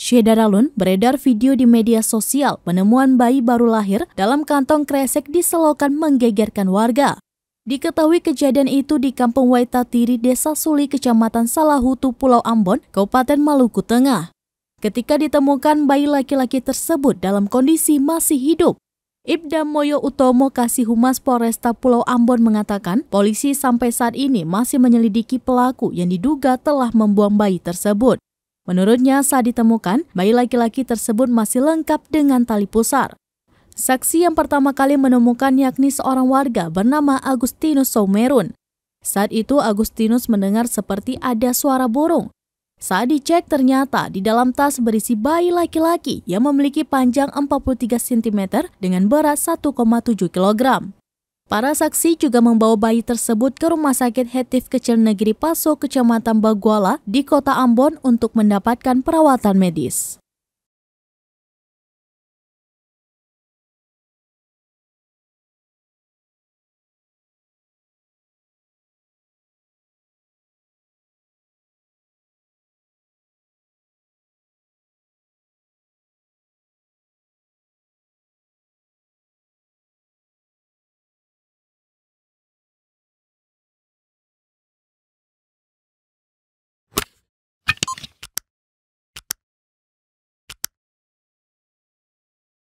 Syedaralun beredar video di media sosial penemuan bayi baru lahir dalam kantong kresek di selokan menggegerkan warga. Diketahui kejadian itu di Kampung Waitatiri, Desa Suli, Kecamatan Salahutu, Pulau Ambon, Kabupaten Maluku Tengah. Ketika ditemukan bayi laki-laki tersebut dalam kondisi masih hidup, Ibda Moyo Utomo Kasih Humas Polresta Pulau Ambon mengatakan polisi sampai saat ini masih menyelidiki pelaku yang diduga telah membuang bayi tersebut. Menurutnya, saat ditemukan, bayi laki-laki tersebut masih lengkap dengan tali pusar. Saksi yang pertama kali menemukan yakni seorang warga bernama Agustinus Somerun. Saat itu Agustinus mendengar seperti ada suara burung. Saat dicek ternyata di dalam tas berisi bayi laki-laki yang memiliki panjang 43 cm dengan berat 1,7 kg. Para saksi juga membawa bayi tersebut ke Rumah Sakit Hetif Kecil Negeri Paso, Kecamatan Baguala, di Kota Ambon untuk mendapatkan perawatan medis.